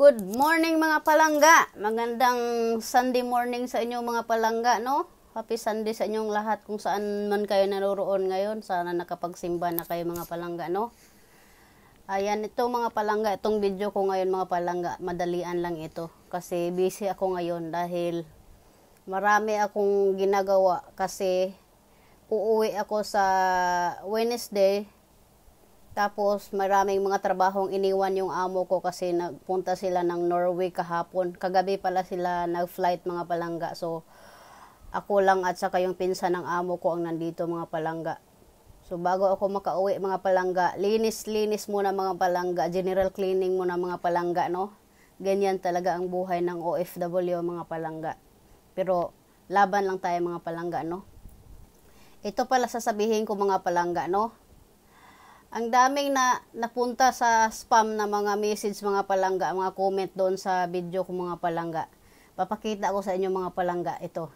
Good morning mga palangga. Magandang Sunday morning sa inyo mga palangga, no? Happy Sunday sa inyong lahat kung saan man kayo naroroon ngayon. Sana nakapagsimba na kayo mga palangga, no? Ayan, ito mga palangga, itong video ko ngayon mga palangga, madalian lang ito. Kasi busy ako ngayon dahil marami akong ginagawa kasi uuwi ako sa Wednesday tapos maraming mga trabahong iniwan yung amo ko kasi nagpunta sila ng Norway kahapon. Kagabi pala sila nag-flight mga palangga. So ako lang at saka yung pinsan ng amo ko ang nandito mga palangga. So bago ako makauwi mga palangga, linis-linis muna mga palangga, general cleaning muna mga palangga, no? Ganyan talaga ang buhay ng OFW mga palangga. Pero laban lang tayo mga palangga, no? Ito pala sasabihin ko mga palangga, no? ang daming na napunta sa spam na mga message mga palangga, mga comment doon sa video ko mga palangga. Papakita ko sa inyo mga palangga ito.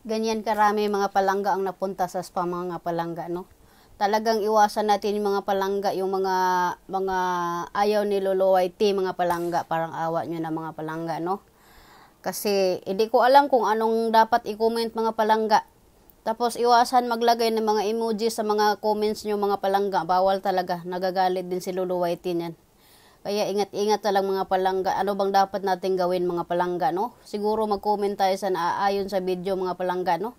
ganyan karami mga palangga ang napunta sa spam mga palangga no talagang iwasan natin yung mga palangga yung mga mga ayaw ni Lolo YT mga palangga parang awa nyo na mga palangga no kasi hindi ko alam kung anong dapat i-comment mga palangga tapos iwasan maglagay ng mga emoji sa mga comments nyo mga palangga bawal talaga nagagalit din si Lolo YT niyan kaya ingat-ingat na lang mga palangga. Ano bang dapat natin gawin mga palangga, no? Siguro mag-comment tayo sa naaayon sa video mga palangga, no?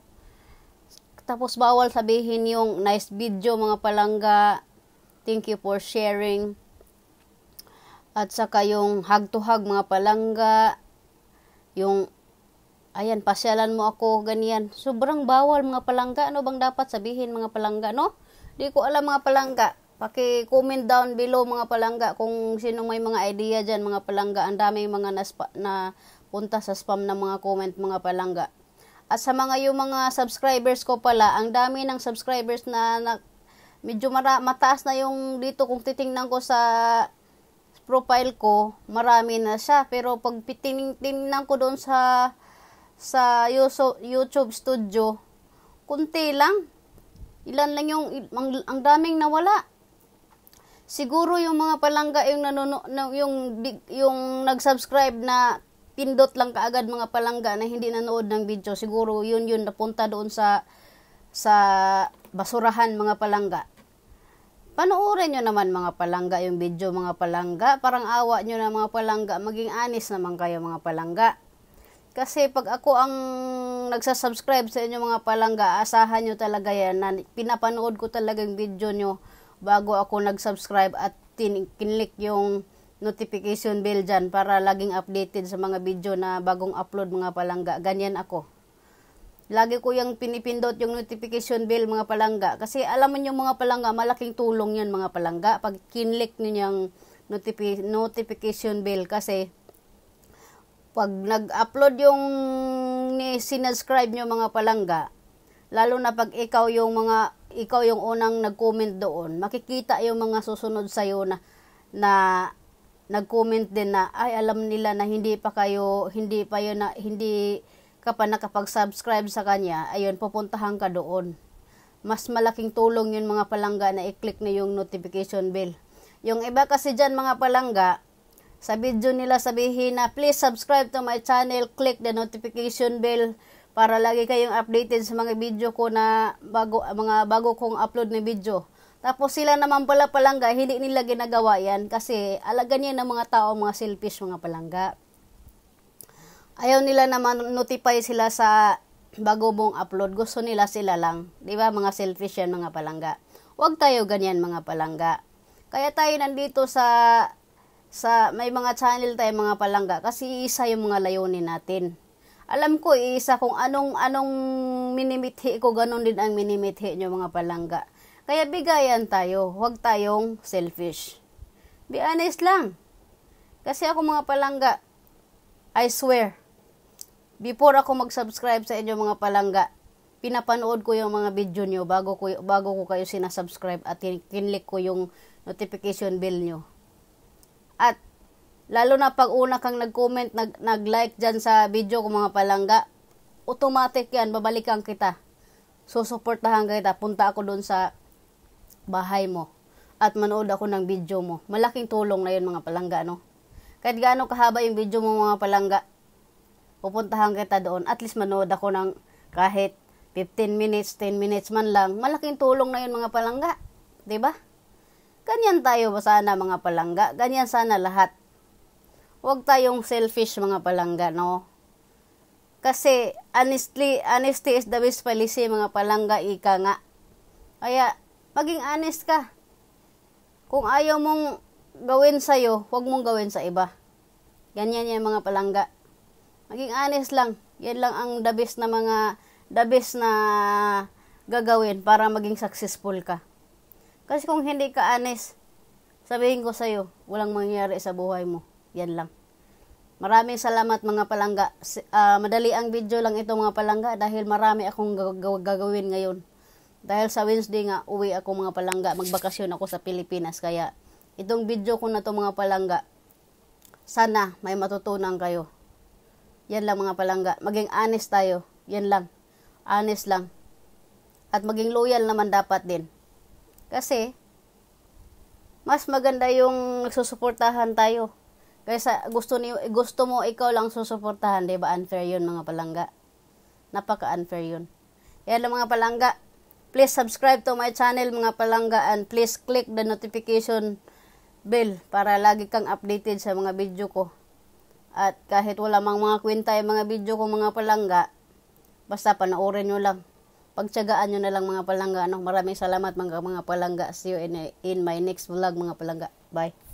Tapos bawal sabihin yung nice video mga palangga. Thank you for sharing. At saka yung hug to hug mga palangga. Yung ayan, pasyalan mo ako, ganyan. Sobrang bawal mga palangga. Ano bang dapat sabihin mga palangga, no? Di ko alam mga palangga. Paki-comment down below mga palangga kung sino may mga idea diyan mga palangga. Ang dami mga naspa, na punta sa spam ng mga comment mga palangga. At sa mga yung mga subscribers ko pala, ang dami ng subscribers na, na medyo mara, mataas na yung dito kung titingnan ko sa profile ko, marami na siya. Pero pag tiningnan ko doon sa sa YouTube Studio, kunti lang. Ilan lang yung, ang, ang daming nawala siguro yung mga palangga yung nanono, yung yung nag-subscribe na pindot lang kaagad mga palangga na hindi nanood ng video siguro yun yun napunta doon sa sa basurahan mga palangga panoorin nyo naman mga palangga yung video mga palangga parang awa nyo na mga palangga maging anis naman kayo mga palangga kasi pag ako ang nagsasubscribe sa inyo mga palangga asahan nyo talaga yan na pinapanood ko talaga yung video nyo bago ako nag-subscribe at tin- kinlik yung notification bell dyan para laging updated sa mga video na bagong upload mga palangga. Ganyan ako. Lagi ko yung pinipindot yung notification bell mga palangga. Kasi alam mo yung mga palangga, malaking tulong yan mga palangga. Pag kinlik nyo yung notifi- notification bell kasi pag nag-upload yung ni sinascribe nyo mga palangga, lalo na pag ikaw yung mga ikaw yung unang nag-comment doon, makikita yung mga susunod sa iyo na na nag-comment din na ay alam nila na hindi pa kayo hindi pa yun na hindi ka pa nakapag-subscribe sa kanya, ayun pupuntahan ka doon. Mas malaking tulong yun mga palangga na i-click na yung notification bell. Yung iba kasi dyan mga palangga, sa video nila sabihin na please subscribe to my channel, click the notification bell para lagi kayong updated sa mga video ko na bago, mga bago kong upload na video. Tapos sila naman pala palangga, hindi nila ginagawa yan kasi alagan yan ng mga tao, mga selfish mga palangga. Ayaw nila naman notify sila sa bago mong upload. Gusto nila sila lang. Di ba mga selfish yan mga palangga. Huwag tayo ganyan mga palangga. Kaya tayo nandito sa sa may mga channel tayo mga palangga kasi isa yung mga layunin natin. Alam ko, eh, isa kung anong, anong minimithi ko, ganun din ang minimithi nyo mga palangga. Kaya bigayan tayo, huwag tayong selfish. Be honest lang. Kasi ako mga palangga, I swear, before ako mag-subscribe sa inyo mga palangga, pinapanood ko yung mga video nyo bago ko, bago ko kayo sinasubscribe at kinlik ko yung notification bell nyo. At Lalo na pag una kang nag-comment, nag, nag-like dyan sa video ko mga palangga, automatic yan, babalikan kita. Susuportahan kita, punta ako doon sa bahay mo at manood ako ng video mo. Malaking tulong na yun mga palangga, no? Kahit gaano kahaba yung video mo mga palangga, pupuntahan kita doon. At least manood ako ng kahit 15 minutes, 10 minutes man lang. Malaking tulong na yun mga palangga. ba? Diba? Ganyan tayo ba sana mga palangga? Ganyan sana lahat Huwag tayong selfish mga palangga, no? Kasi honestly, honesty is the best policy mga palangga, ika nga. Kaya, maging honest ka. Kung ayaw mong gawin sa'yo, huwag mong gawin sa iba. Ganyan yan mga palangga. Maging honest lang. Yan lang ang the best na mga, the best na gagawin para maging successful ka. Kasi kung hindi ka honest, sabihin ko sa'yo, walang mangyayari sa buhay mo. Yan lang. Maraming salamat mga palangga. Uh, madali ang video lang ito mga palangga dahil marami akong gagawin ngayon. Dahil sa Wednesday nga, uwi ako mga palangga. Magbakasyon ako sa Pilipinas. Kaya itong video ko na to mga palangga, sana may matutunan kayo. Yan lang mga palangga. Maging honest tayo. Yan lang. Honest lang. At maging loyal naman dapat din. Kasi, mas maganda yung nagsusuportahan tayo Kaysa gusto ni gusto mo ikaw lang susuportahan, 'di ba? Unfair 'yun mga palangga. Napaka-unfair 'yun. Kaya mga palangga, please subscribe to my channel mga palangga and please click the notification bell para lagi kang updated sa mga video ko. At kahit wala mang mga kwenta yung mga video ko mga palangga, basta panoorin nyo lang. Pagtsagaan nyo na lang mga palangga. Ano? Maraming salamat mga, mga palangga. See you in, in my next vlog mga palangga. Bye.